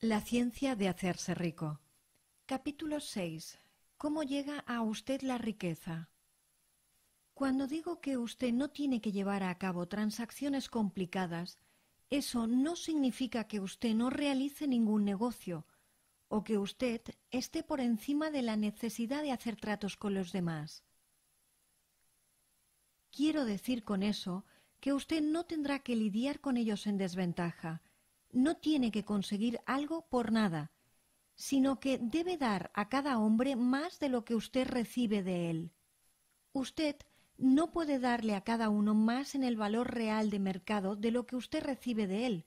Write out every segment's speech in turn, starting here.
La ciencia de hacerse rico. Capítulo 6. ¿Cómo llega a usted la riqueza? Cuando digo que usted no tiene que llevar a cabo transacciones complicadas, eso no significa que usted no realice ningún negocio o que usted esté por encima de la necesidad de hacer tratos con los demás. Quiero decir con eso que usted no tendrá que lidiar con ellos en desventaja, no tiene que conseguir algo por nada, sino que debe dar a cada hombre más de lo que usted recibe de él. Usted no puede darle a cada uno más en el valor real de mercado de lo que usted recibe de él,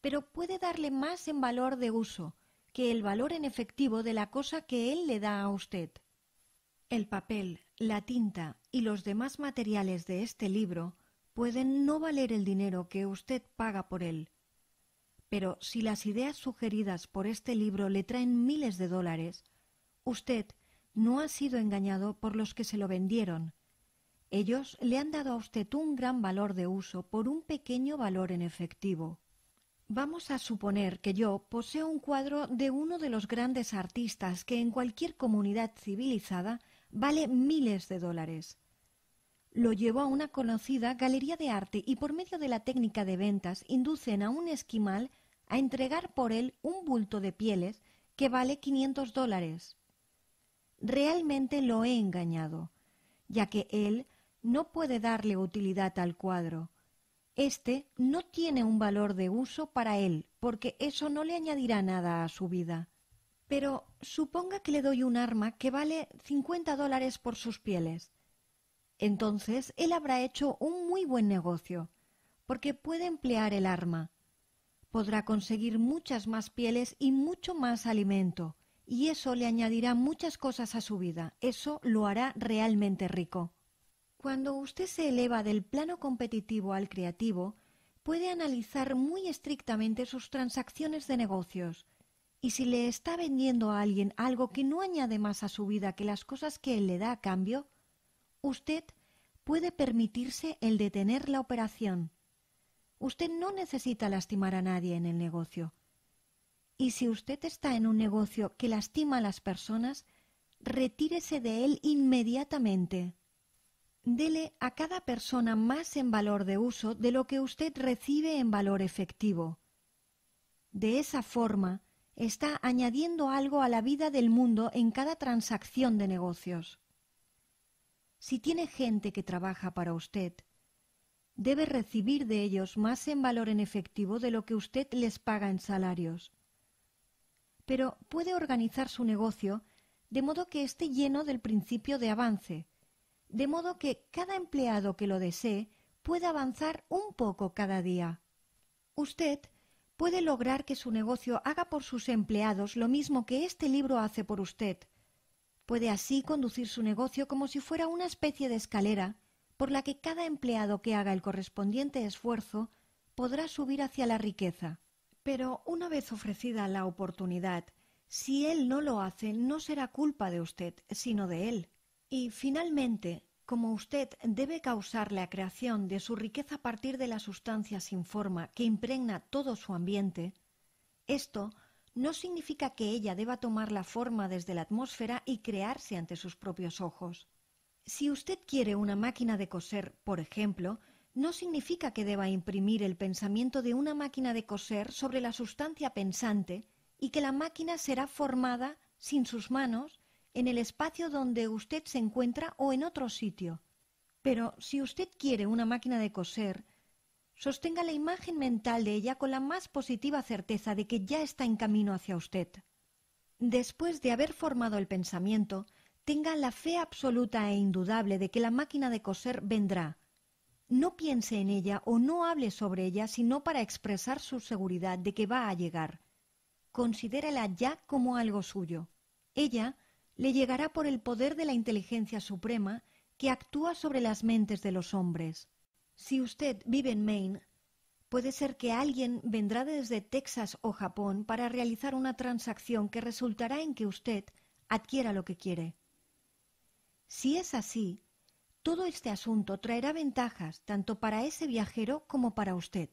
pero puede darle más en valor de uso que el valor en efectivo de la cosa que él le da a usted. El papel, la tinta y los demás materiales de este libro pueden no valer el dinero que usted paga por él, pero si las ideas sugeridas por este libro le traen miles de dólares, usted no ha sido engañado por los que se lo vendieron. Ellos le han dado a usted un gran valor de uso por un pequeño valor en efectivo. Vamos a suponer que yo poseo un cuadro de uno de los grandes artistas que en cualquier comunidad civilizada vale miles de dólares. Lo llevo a una conocida galería de arte y por medio de la técnica de ventas inducen a un esquimal a entregar por él un bulto de pieles que vale 500 dólares. Realmente lo he engañado, ya que él no puede darle utilidad al cuadro. Este no tiene un valor de uso para él, porque eso no le añadirá nada a su vida. Pero suponga que le doy un arma que vale 50 dólares por sus pieles. Entonces él habrá hecho un muy buen negocio, porque puede emplear el arma, podrá conseguir muchas más pieles y mucho más alimento, y eso le añadirá muchas cosas a su vida, eso lo hará realmente rico. Cuando usted se eleva del plano competitivo al creativo, puede analizar muy estrictamente sus transacciones de negocios, y si le está vendiendo a alguien algo que no añade más a su vida que las cosas que él le da a cambio, usted puede permitirse el detener la operación Usted no necesita lastimar a nadie en el negocio. Y si usted está en un negocio que lastima a las personas, retírese de él inmediatamente. Dele a cada persona más en valor de uso de lo que usted recibe en valor efectivo. De esa forma, está añadiendo algo a la vida del mundo en cada transacción de negocios. Si tiene gente que trabaja para usted, debe recibir de ellos más en valor en efectivo de lo que usted les paga en salarios. Pero puede organizar su negocio de modo que esté lleno del principio de avance, de modo que cada empleado que lo desee pueda avanzar un poco cada día. Usted puede lograr que su negocio haga por sus empleados lo mismo que este libro hace por usted. Puede así conducir su negocio como si fuera una especie de escalera por la que cada empleado que haga el correspondiente esfuerzo podrá subir hacia la riqueza. Pero una vez ofrecida la oportunidad, si él no lo hace, no será culpa de usted, sino de él. Y finalmente, como usted debe causar la creación de su riqueza a partir de la sustancia sin forma que impregna todo su ambiente, esto no significa que ella deba tomar la forma desde la atmósfera y crearse ante sus propios ojos. Si usted quiere una máquina de coser, por ejemplo, no significa que deba imprimir el pensamiento de una máquina de coser sobre la sustancia pensante y que la máquina será formada sin sus manos en el espacio donde usted se encuentra o en otro sitio. Pero si usted quiere una máquina de coser, sostenga la imagen mental de ella con la más positiva certeza de que ya está en camino hacia usted. Después de haber formado el pensamiento, tenga la fe absoluta e indudable de que la máquina de coser vendrá. No piense en ella o no hable sobre ella sino para expresar su seguridad de que va a llegar. Considérela ya como algo suyo. Ella le llegará por el poder de la inteligencia suprema que actúa sobre las mentes de los hombres. Si usted vive en Maine, puede ser que alguien vendrá desde Texas o Japón para realizar una transacción que resultará en que usted adquiera lo que quiere. Si es así, todo este asunto traerá ventajas tanto para ese viajero como para usted.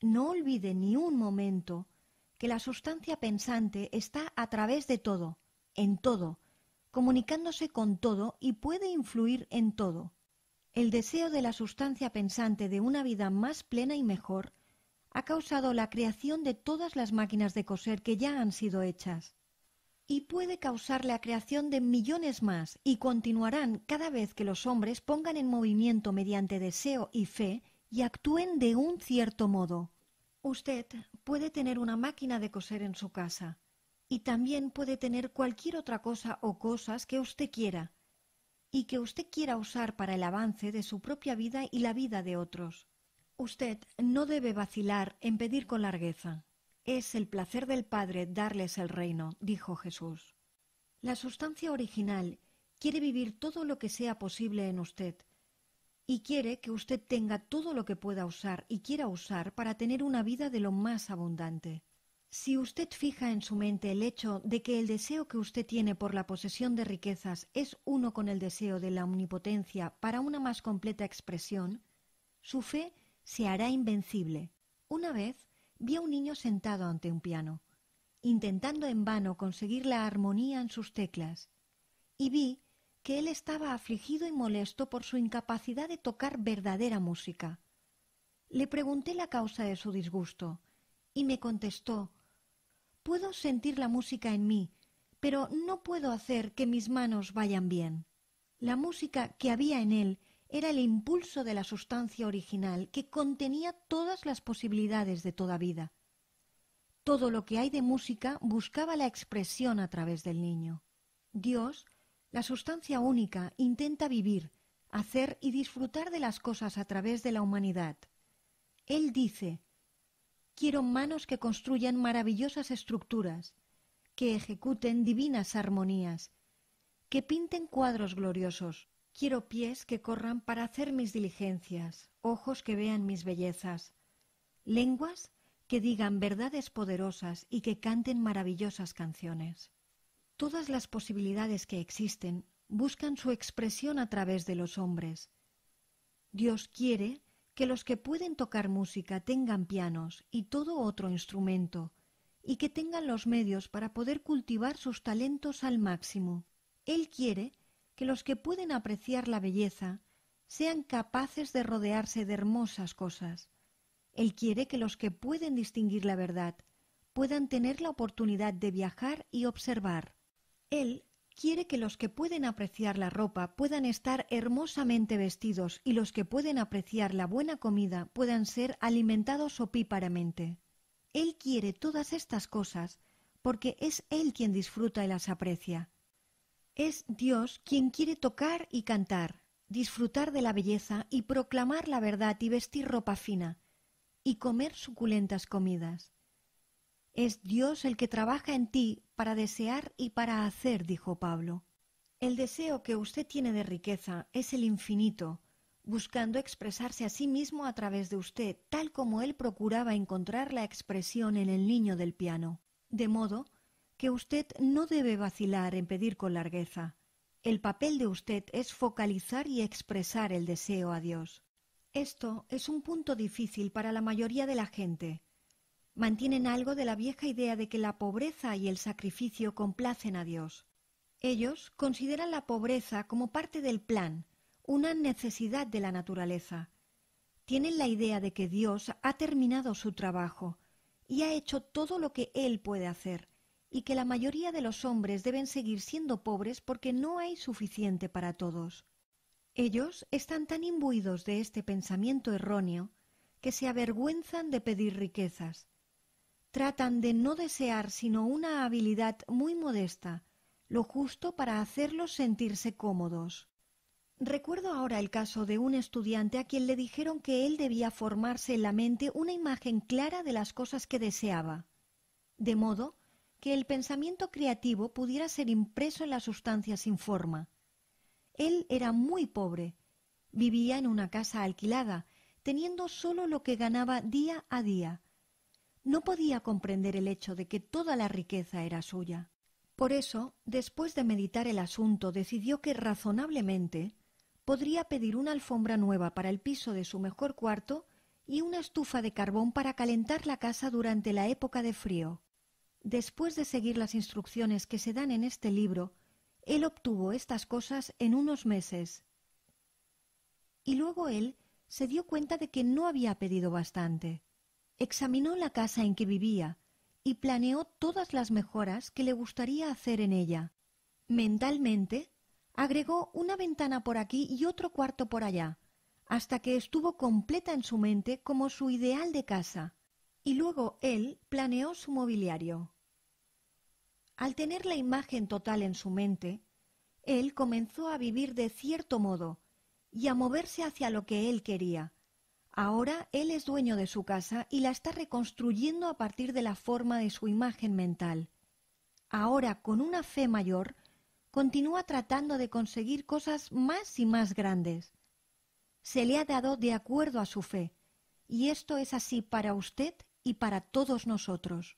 No olvide ni un momento que la sustancia pensante está a través de todo, en todo, comunicándose con todo y puede influir en todo. El deseo de la sustancia pensante de una vida más plena y mejor ha causado la creación de todas las máquinas de coser que ya han sido hechas y puede causar la creación de millones más y continuarán cada vez que los hombres pongan en movimiento mediante deseo y fe y actúen de un cierto modo. Usted puede tener una máquina de coser en su casa y también puede tener cualquier otra cosa o cosas que usted quiera y que usted quiera usar para el avance de su propia vida y la vida de otros. Usted no debe vacilar en pedir con largueza. Es el placer del Padre darles el reino, dijo Jesús. La sustancia original quiere vivir todo lo que sea posible en usted y quiere que usted tenga todo lo que pueda usar y quiera usar para tener una vida de lo más abundante. Si usted fija en su mente el hecho de que el deseo que usted tiene por la posesión de riquezas es uno con el deseo de la omnipotencia para una más completa expresión, su fe se hará invencible. Una vez vi a un niño sentado ante un piano, intentando en vano conseguir la armonía en sus teclas, y vi que él estaba afligido y molesto por su incapacidad de tocar verdadera música. Le pregunté la causa de su disgusto, y me contestó Puedo sentir la música en mí, pero no puedo hacer que mis manos vayan bien. La música que había en él era el impulso de la sustancia original que contenía todas las posibilidades de toda vida. Todo lo que hay de música buscaba la expresión a través del niño. Dios, la sustancia única, intenta vivir, hacer y disfrutar de las cosas a través de la humanidad. Él dice, quiero manos que construyan maravillosas estructuras, que ejecuten divinas armonías, que pinten cuadros gloriosos, Quiero pies que corran para hacer mis diligencias, ojos que vean mis bellezas, lenguas que digan verdades poderosas y que canten maravillosas canciones. Todas las posibilidades que existen buscan su expresión a través de los hombres. Dios quiere que los que pueden tocar música tengan pianos y todo otro instrumento, y que tengan los medios para poder cultivar sus talentos al máximo. Él quiere que los que pueden apreciar la belleza sean capaces de rodearse de hermosas cosas. Él quiere que los que pueden distinguir la verdad puedan tener la oportunidad de viajar y observar. Él quiere que los que pueden apreciar la ropa puedan estar hermosamente vestidos y los que pueden apreciar la buena comida puedan ser alimentados opíparamente. Él quiere todas estas cosas porque es Él quien disfruta y las aprecia. Es Dios quien quiere tocar y cantar, disfrutar de la belleza y proclamar la verdad y vestir ropa fina y comer suculentas comidas. Es Dios el que trabaja en ti para desear y para hacer, dijo Pablo. El deseo que usted tiene de riqueza es el infinito, buscando expresarse a sí mismo a través de usted, tal como él procuraba encontrar la expresión en el niño del piano. De modo que usted no debe vacilar en pedir con largueza. El papel de usted es focalizar y expresar el deseo a Dios. Esto es un punto difícil para la mayoría de la gente. Mantienen algo de la vieja idea de que la pobreza y el sacrificio complacen a Dios. Ellos consideran la pobreza como parte del plan, una necesidad de la naturaleza. Tienen la idea de que Dios ha terminado su trabajo y ha hecho todo lo que Él puede hacer y que la mayoría de los hombres deben seguir siendo pobres porque no hay suficiente para todos. Ellos están tan imbuidos de este pensamiento erróneo que se avergüenzan de pedir riquezas. Tratan de no desear sino una habilidad muy modesta, lo justo para hacerlos sentirse cómodos. Recuerdo ahora el caso de un estudiante a quien le dijeron que él debía formarse en la mente una imagen clara de las cosas que deseaba, de modo que el pensamiento creativo pudiera ser impreso en la sustancia sin forma. Él era muy pobre, vivía en una casa alquilada, teniendo sólo lo que ganaba día a día. No podía comprender el hecho de que toda la riqueza era suya. Por eso, después de meditar el asunto, decidió que razonablemente podría pedir una alfombra nueva para el piso de su mejor cuarto y una estufa de carbón para calentar la casa durante la época de frío. Después de seguir las instrucciones que se dan en este libro, él obtuvo estas cosas en unos meses. Y luego él se dio cuenta de que no había pedido bastante. Examinó la casa en que vivía y planeó todas las mejoras que le gustaría hacer en ella. Mentalmente, agregó una ventana por aquí y otro cuarto por allá, hasta que estuvo completa en su mente como su ideal de casa. Y luego él planeó su mobiliario. Al tener la imagen total en su mente, él comenzó a vivir de cierto modo y a moverse hacia lo que él quería. Ahora él es dueño de su casa y la está reconstruyendo a partir de la forma de su imagen mental. Ahora, con una fe mayor, continúa tratando de conseguir cosas más y más grandes. Se le ha dado de acuerdo a su fe, y esto es así para usted y para todos nosotros.